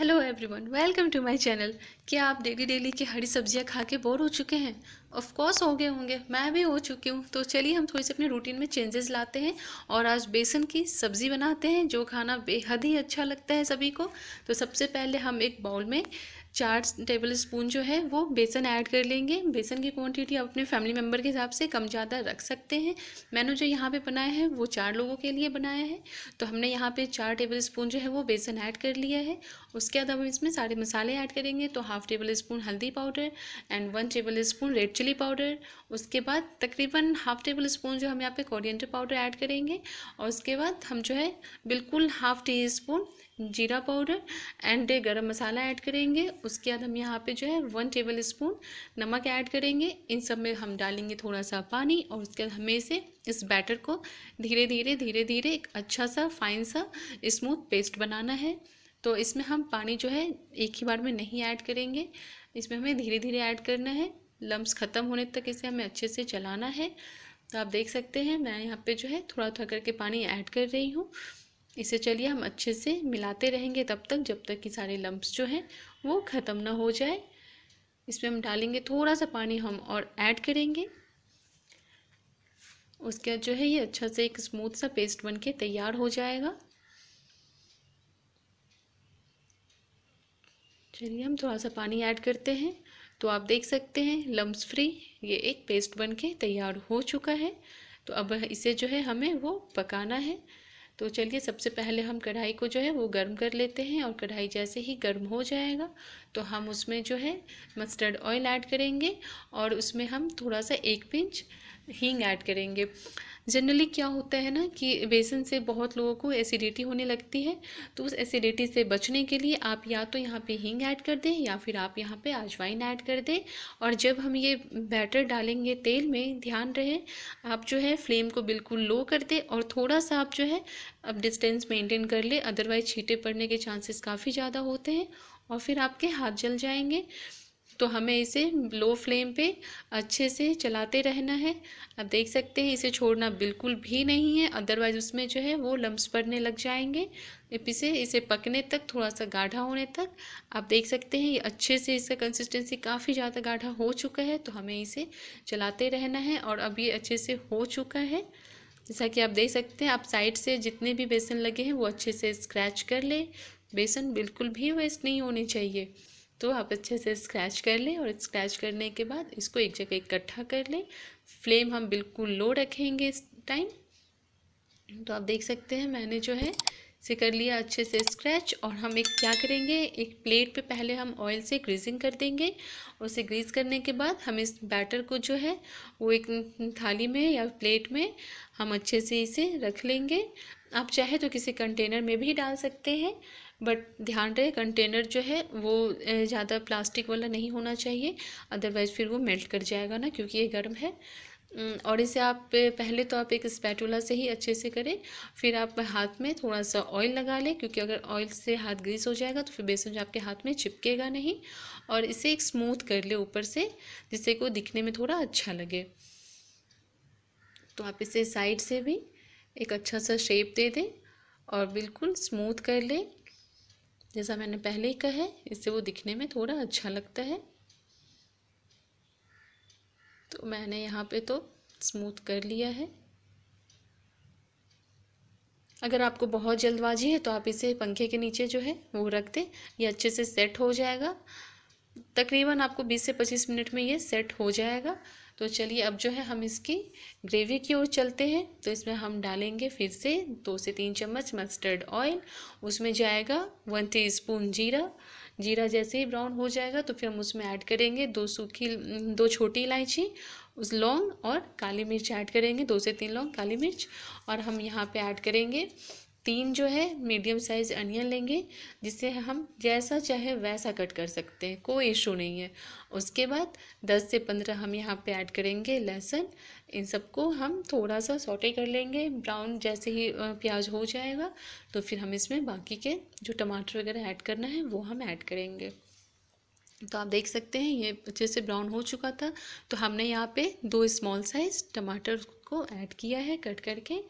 hello everyone welcome to my channel क्या आप daily daily की हरी सब्जियां खा के बोर हो चुके हैं ऑफ़ कोर्स हो गए होंगे मैं भी हो चुकी हूँ तो चलिए हम थोड़ी सी अपने रूटीन में चेंजेस लाते हैं और आज बेसन की सब्ज़ी बनाते हैं जो खाना बेहद ही अच्छा लगता है सभी को तो सबसे पहले हम एक बाउल में चार टेबल स्पून जो है वो बेसन ऐड कर लेंगे बेसन की क्वांटिटी आप अपने फैमिली मेम्बर के हिसाब से कम ज़्यादा रख सकते हैं मैंने जो यहाँ पे बनाया है वो चार लोगों के लिए बनाया है तो हमने यहाँ पे चार टेबल स्पून जो है वो बेसन ऐड कर लिया है उसके बाद हम इसमें सारे मसाले ऐड करेंगे तो हाफ़ टेबल स्पून हल्दी powder and one tablespoon red chilli powder उसके बाद तकरीबन हाफ़ टेबल स्पून जो हम यहाँ पे कोरिएंडर पाउडर ऐड करेंगे और उसके बाद हम जो है बिल्कुल हाफ़ टी स्पून जीरा powder and garam masala add करेंगे उसके बाद हम यहाँ पे जो है वन टेबल स्पून नमक ऐड करेंगे इन सब में हम डालेंगे थोड़ा सा पानी और उसके बाद हमें इसे इस बैटर को धीरे धीरे धीरे धीरे एक अच्छा सा फाइन सा स्मूथ पेस्ट बनाना है तो इसमें हम पानी जो है एक ही बार में नहीं ऐड करेंगे इसमें हमें धीरे धीरे ऐड करना है लम्ब ख़त्म होने तक इसे हमें अच्छे से चलाना है तो आप देख सकते हैं मैं यहाँ पे जो है थोड़ा थोड़ा करके पानी ऐड कर रही हूँ इसे चलिए हम अच्छे से मिलाते रहेंगे तब तक जब तक कि सारे लम्ब्स जो हैं वो ख़त्म ना हो जाए इसमें हम डालेंगे थोड़ा सा पानी हम और ऐड करेंगे उसके बाद जो है ये अच्छा से एक स्मूथ सा पेस्ट बन के तैयार हो जाएगा चलिए हम थोड़ा सा पानी ऐड करते हैं तो आप देख सकते हैं लम्ब फ्री ये एक पेस्ट बन के तैयार हो चुका है तो अब इसे जो है हमें वो पकाना है तो चलिए सबसे पहले हम कढ़ाई को जो है वो गर्म कर लेते हैं और कढ़ाई जैसे ही गर्म हो जाएगा तो हम उसमें जो है मस्टर्ड ऑयल ऐड करेंगे और उसमें हम थोड़ा सा एक पिंच हींग ऐड करेंगे जनरली क्या होता है ना कि बेसन से बहुत लोगों को एसिडिटी होने लगती है तो उस एसिडिटी से बचने के लिए आप या तो यहाँ पे हींग ऐड कर दें या फिर आप यहाँ पे अजवाइन ऐड कर दें और जब हम ये बैटर डालेंगे तेल में ध्यान रहे आप जो है फ्लेम को बिल्कुल लो कर दें और थोड़ा सा आप जो है अब डिस्टेंस मेंटेन कर ले अदरवाइज छीटे पड़ने के चांसेस काफ़ी ज़्यादा होते हैं और फिर आपके हाथ जल जाएंगे तो हमें इसे लो फ्लेम पे अच्छे से चलाते रहना है आप देख सकते हैं इसे छोड़ना बिल्कुल भी नहीं है अदरवाइज़ उसमें जो है वो लम्ब पड़ने लग जाएंगे इसे इसे पकने तक थोड़ा सा गाढ़ा होने तक आप देख सकते हैं ये अच्छे से इसका कंसिस्टेंसी काफ़ी ज़्यादा गाढ़ा हो चुका है तो हमें इसे चलाते रहना है और अब ये अच्छे से हो चुका है जैसा कि आप देख सकते हैं आप साइड से जितने भी बेसन लगे हैं वो अच्छे से स्क्रैच कर लें बेसन बिल्कुल भी वेस्ट नहीं होने चाहिए तो आप अच्छे से स्क्रैच कर लें और स्क्रैच करने के बाद इसको एक जगह इकट्ठा कर लें फ्लेम हम बिल्कुल लो रखेंगे इस टाइम तो आप देख सकते हैं मैंने जो है से कर लिया अच्छे से स्क्रैच और हम एक क्या करेंगे एक प्लेट पे पहले हम ऑयल से ग्रीसिंग कर देंगे उसे ग्रीस करने के बाद हम इस बैटर को जो है वो एक थाली में या प्लेट में हम अच्छे से इसे रख लेंगे आप चाहे तो किसी कंटेनर में भी डाल सकते हैं बट ध्यान रहे कंटेनर जो है वो ज़्यादा प्लास्टिक वाला नहीं होना चाहिए अदरवाइज़ फिर वो मेल्ट कर जाएगा ना क्योंकि ये गर्म है और इसे आप पहले तो आप एक स्पैटूला से ही अच्छे से करें फिर आप हाथ में थोड़ा सा ऑयल लगा लें क्योंकि अगर ऑयल से हाथ ग्रीस हो जाएगा तो फिर बेसन जो आपके हाथ में चिपकेगा नहीं और इसे एक स्मूथ कर ले ऊपर से जिससे को दिखने में थोड़ा अच्छा लगे तो आप इसे साइड से भी एक अच्छा सा शेप दे दें और बिल्कुल स्मूथ कर लें जैसा मैंने पहले ही कहा है इससे वो दिखने में थोड़ा अच्छा लगता है तो मैंने यहाँ पे तो स्मूथ कर लिया है अगर आपको बहुत जल्दबाजी है तो आप इसे पंखे के नीचे जो है वो रख दें ये अच्छे से सेट हो जाएगा तकरीबन आपको 20 से 25 मिनट में ये सेट हो जाएगा तो चलिए अब जो है हम इसकी ग्रेवी की ओर चलते हैं तो इसमें हम डालेंगे फिर से दो से तीन चम्मच मस्टर्ड ऑयल उसमें जाएगा वन टीस्पून जीरा जीरा जैसे ही ब्राउन हो जाएगा तो फिर हम उसमें ऐड करेंगे दो सूखी दो छोटी इलायची उस लौंग और काली मिर्च ऐड करेंगे दो से तीन लौंग काली मिर्च और हम यहाँ पे ऐड करेंगे तीन जो है मीडियम साइज़ अनियन लेंगे जिसे हम जैसा चाहे वैसा कट कर सकते हैं कोई इशू नहीं है उसके बाद दस से पंद्रह हम यहाँ पे ऐड करेंगे लहसुन इन सबको हम थोड़ा सा सोटे कर लेंगे ब्राउन जैसे ही प्याज हो जाएगा तो फिर हम इसमें बाकी के जो टमाटर वगैरह ऐड करना है वो हम ऐड करेंगे तो आप देख सकते हैं ये अच्छे से ब्राउन हो चुका था तो हमने यहाँ पे दो स्मॉल साइज़ टमाटर को ऐड किया है कट करके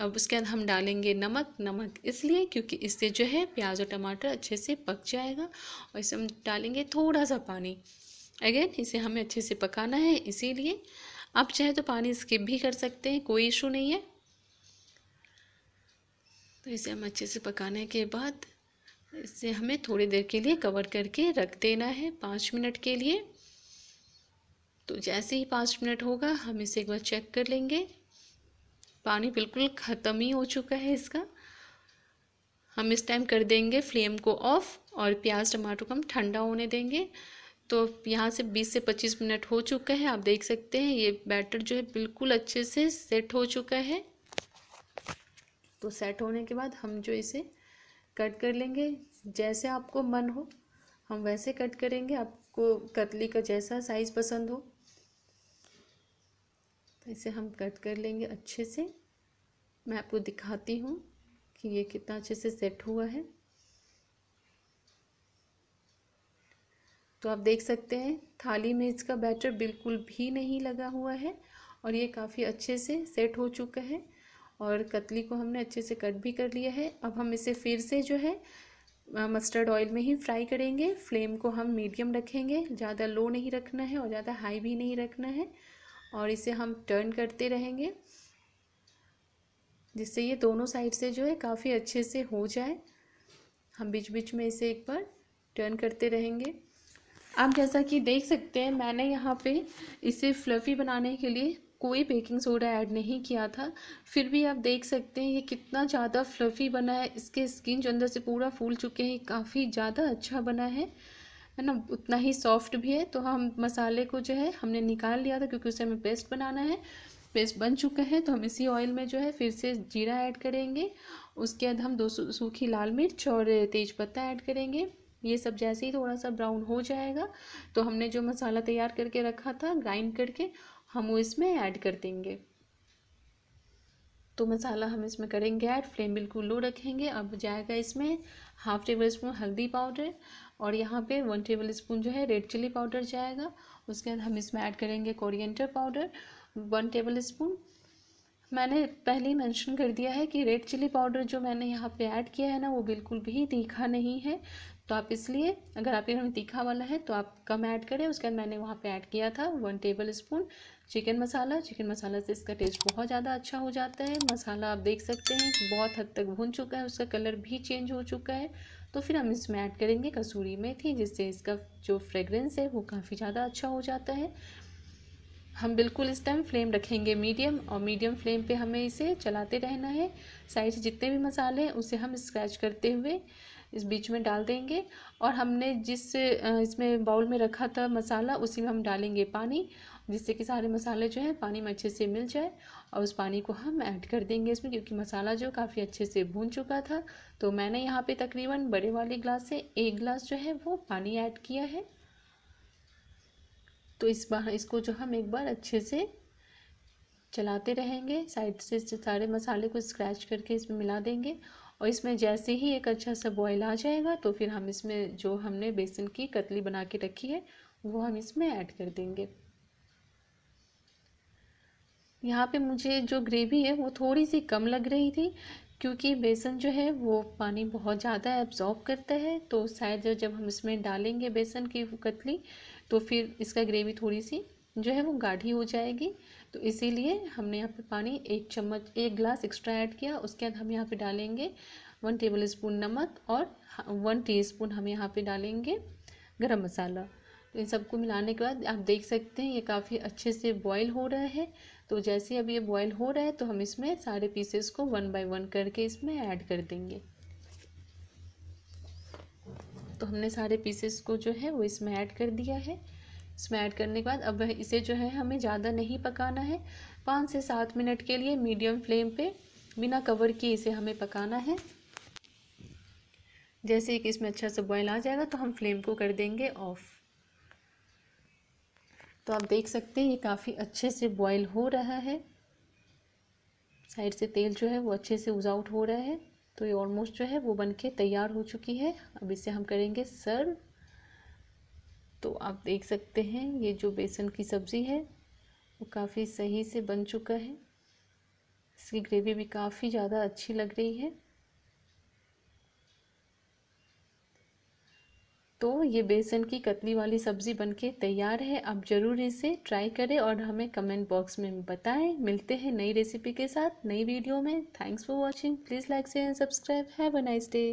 अब उसके बाद हम डालेंगे नमक नमक इसलिए क्योंकि इससे जो है प्याज और टमाटर अच्छे से पक जाएगा और इसे हम डालेंगे थोड़ा सा पानी अगेन इसे हमें अच्छे से पकाना है इसीलिए आप चाहे तो पानी स्किप भी कर सकते हैं कोई इशू नहीं है तो इसे हम अच्छे से पकाने के बाद इसे हमें थोड़ी देर के लिए कवर करके रख देना है पाँच मिनट के लिए तो जैसे ही पाँच मिनट होगा हम इसे एक बार चेक कर लेंगे पानी बिल्कुल ख़त्म ही हो चुका है इसका हम इस टाइम कर देंगे फ्लेम को ऑफ और प्याज टमाटर को हम ठंडा होने देंगे तो यहाँ से 20 से 25 मिनट हो चुका है आप देख सकते हैं ये बैटर जो है बिल्कुल अच्छे से सेट हो चुका है तो सेट होने के बाद हम जो इसे कट कर लेंगे जैसे आपको मन हो हम वैसे कट करेंगे आपको कतली का जैसा साइज़ पसंद हो तो इसे हम कट कर लेंगे अच्छे से मैं आपको दिखाती हूँ कि ये कितना अच्छे से सेट हुआ है तो आप देख सकते हैं थाली में इसका बैटर बिल्कुल भी नहीं लगा हुआ है और ये काफ़ी अच्छे से सेट हो चुका है और कतली को हमने अच्छे से कट भी कर लिया है अब हम इसे फिर से जो है मस्टर्ड ऑयल में ही फ्राई करेंगे फ्लेम को हम मीडियम रखेंगे ज़्यादा लो नहीं रखना है और ज़्यादा हाई भी नहीं रखना है और इसे हम टर्न करते रहेंगे जिससे ये दोनों साइड से जो है काफ़ी अच्छे से हो जाए हम बीच बीच में इसे एक बार टर्न करते रहेंगे आप जैसा कि देख सकते हैं मैंने यहाँ पे इसे फ्लफ़ी बनाने के लिए कोई बेकिंग सोडा ऐड नहीं किया था फिर भी आप देख सकते हैं ये कितना ज़्यादा फ्लफ़ी बना है इसके स्किन जो अंदर से पूरा फूल चुके हैं काफ़ी ज़्यादा अच्छा बना है है ना उतना ही सॉफ्ट भी है तो हम मसाले को जो है हमने निकाल लिया था क्योंकि उसे हमें पेस्ट बनाना है पेस्ट बन चुका है तो हम इसी ऑयल में जो है फिर से जीरा ऐड करेंगे उसके बाद हम दो सूखी लाल मिर्च और तेज पत्ता ऐड करेंगे ये सब जैसे ही थोड़ा सा ब्राउन हो जाएगा तो हमने जो मसाला तैयार करके रखा था ग्राइंड करके हम वो इसमें ऐड कर देंगे तो मसाला हम इसमें करेंगे ऐड फ्लेम बिल्कुल लो रखेंगे अब जाएगा इसमें हाफ टेबल स्पून हल्दी पाउडर और यहाँ पे वन टेबल स्पून जो है रेड चिली पाउडर जाएगा उसके बाद हम इसमें ऐड करेंगे coriander powder one tablespoon मैंने पहले ही मेंशन कर दिया है कि रेड चिली पाउडर जो मैंने यहाँ पे ऐड किया है ना वो बिल्कुल भी तीखा नहीं है तो आप इसलिए अगर आपके घर में तीखा वाला है तो आप कम ऐड करें उसके बाद मैंने वहाँ पे ऐड किया था one tablespoon chicken masala chicken masala से इसका टेस्ट बहुत ज़्यादा अच्छा हो जाता है मसाला आप देख सकते हैं बहुत हद तक भून चुका है उसका कलर भी चेंज हो चुका है तो फिर हम इसमें ऐड करेंगे कसूरी मेथी जिससे इसका जो फ्रेगरेंस है वो काफ़ी ज़्यादा अच्छा हो जाता है हम बिल्कुल इस टाइम फ्लेम रखेंगे मीडियम और मीडियम फ्लेम पे हमें इसे चलाते रहना है साइड से जितने भी मसाले हैं उसे हम स्क्रैच करते हुए इस बीच में डाल देंगे और हमने जिस इसमें बाउल में रखा था मसाला उसी में हम डालेंगे पानी जिससे कि सारे मसाले जो है पानी में अच्छे से मिल जाए और उस पानी को हम ऐड कर देंगे इसमें क्योंकि मसाला जो काफ़ी अच्छे से भून चुका था तो मैंने यहाँ पे तकरीबन बड़े वाले ग्लास से एक ग्लास जो है वो पानी ऐड किया है तो इस बार इसको जो हम एक बार अच्छे से चलाते रहेंगे साइड से सारे मसाले को स्क्रैच करके इसमें मिला देंगे और इसमें जैसे ही एक अच्छा सा बॉयल आ जाएगा तो फिर हम इसमें जो हमने बेसन की कतली बना के रखी है वो हम इसमें ऐड कर देंगे यहाँ पे मुझे जो ग्रेवी है वो थोड़ी सी कम लग रही थी क्योंकि बेसन जो है वो पानी बहुत ज़्यादा एब्जॉर्ब करता है तो शायद जब हम इसमें डालेंगे बेसन की कतली तो फिर इसका ग्रेवी थोड़ी सी जो है वो गाढ़ी हो जाएगी तो इसीलिए हमने यहाँ पे पानी एक चम्मच एक ग्लास एक्स्ट्रा ऐड किया उसके बाद हम यहाँ पे डालेंगे वन टेबल स्पून नमक और वन टीस्पून हम यहाँ पे डालेंगे गरम मसाला तो इन सबको मिलाने के बाद आप देख सकते हैं ये काफ़ी अच्छे से बॉईल हो रहा है तो जैसे अब ये बॉयल हो रहा है तो हम इसमें सारे पीसेस को वन बाय वन करके इसमें ऐड कर देंगे तो हमने सारे पीसेस को जो है वो इसमें ऐड कर दिया है इसमें ऐड करने के बाद अब इसे जो है हमें ज़्यादा नहीं पकाना है पाँच से सात मिनट के लिए मीडियम फ्लेम पे बिना कवर के इसे हमें पकाना है जैसे कि इसमें अच्छा सा बॉयल आ जाएगा तो हम फ्लेम को कर देंगे ऑफ़ तो आप देख सकते हैं ये काफ़ी अच्छे से बॉयल हो रहा है साइड से तेल जो है वो अच्छे से उज आउट हो रहा है तो ये ऑलमोस्ट जो है वो बन के तैयार हो चुकी है अब इसे हम करेंगे सर्व तो आप देख सकते हैं ये जो बेसन की सब्ज़ी है वो काफ़ी सही से बन चुका है इसकी ग्रेवी भी काफ़ी ज़्यादा अच्छी लग रही है तो ये बेसन की कतली वाली सब्ज़ी बनके तैयार है आप ज़रूर इसे ट्राई करें और हमें कमेंट बॉक्स में बताएं मिलते हैं नई रेसिपी के साथ नई वीडियो में thanks for watching please like share and subscribe have a nice day